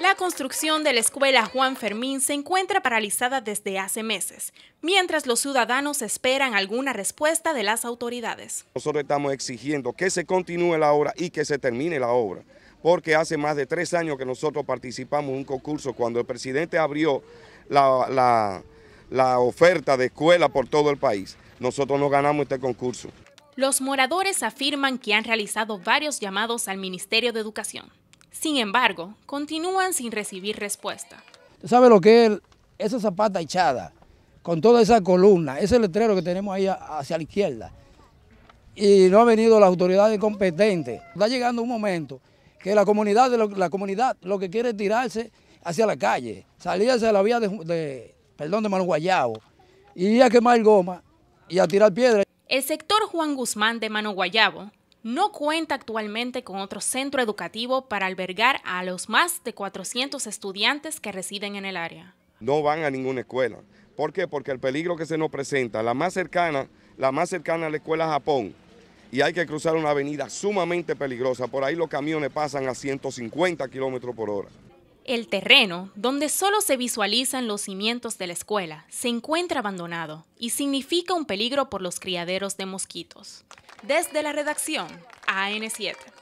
La construcción de la escuela Juan Fermín se encuentra paralizada desde hace meses, mientras los ciudadanos esperan alguna respuesta de las autoridades. Nosotros estamos exigiendo que se continúe la obra y que se termine la obra, porque hace más de tres años que nosotros participamos en un concurso cuando el presidente abrió la, oferta de escuela por todo el país. Nosotros no ganamos este concurso. Los moradores afirman que han realizado varios llamados al Ministerio de Educación. Sin embargo, continúan sin recibir respuesta. ¿Sabe lo que es esa zapata echada? Con toda esa columna, ese letrero que tenemos ahí hacia la izquierda. Y no ha venido las autoridades competentes. Está llegando un momento que la comunidad, la comunidad lo que quiere es tirarse hacia la calle, salirse a la vía de, perdón, de guayabo y a quemar goma y a tirar piedras. El sector Juan Guzmán de Manoguayabo no cuenta actualmente con otro centro educativo para albergar a los más de 400 estudiantes que residen en el área. No van a ninguna escuela. ¿Por qué? Porque el peligro que se nos presenta, la más cercana, la más cercana a la escuela Japón, y hay que cruzar una avenida sumamente peligrosa. Por ahí los camiones pasan a 150 kilómetros por hora. El terreno, donde solo se visualizan los cimientos de la escuela, se encuentra abandonado y significa un peligro por los criaderos de mosquitos. Desde la redacción, AN7.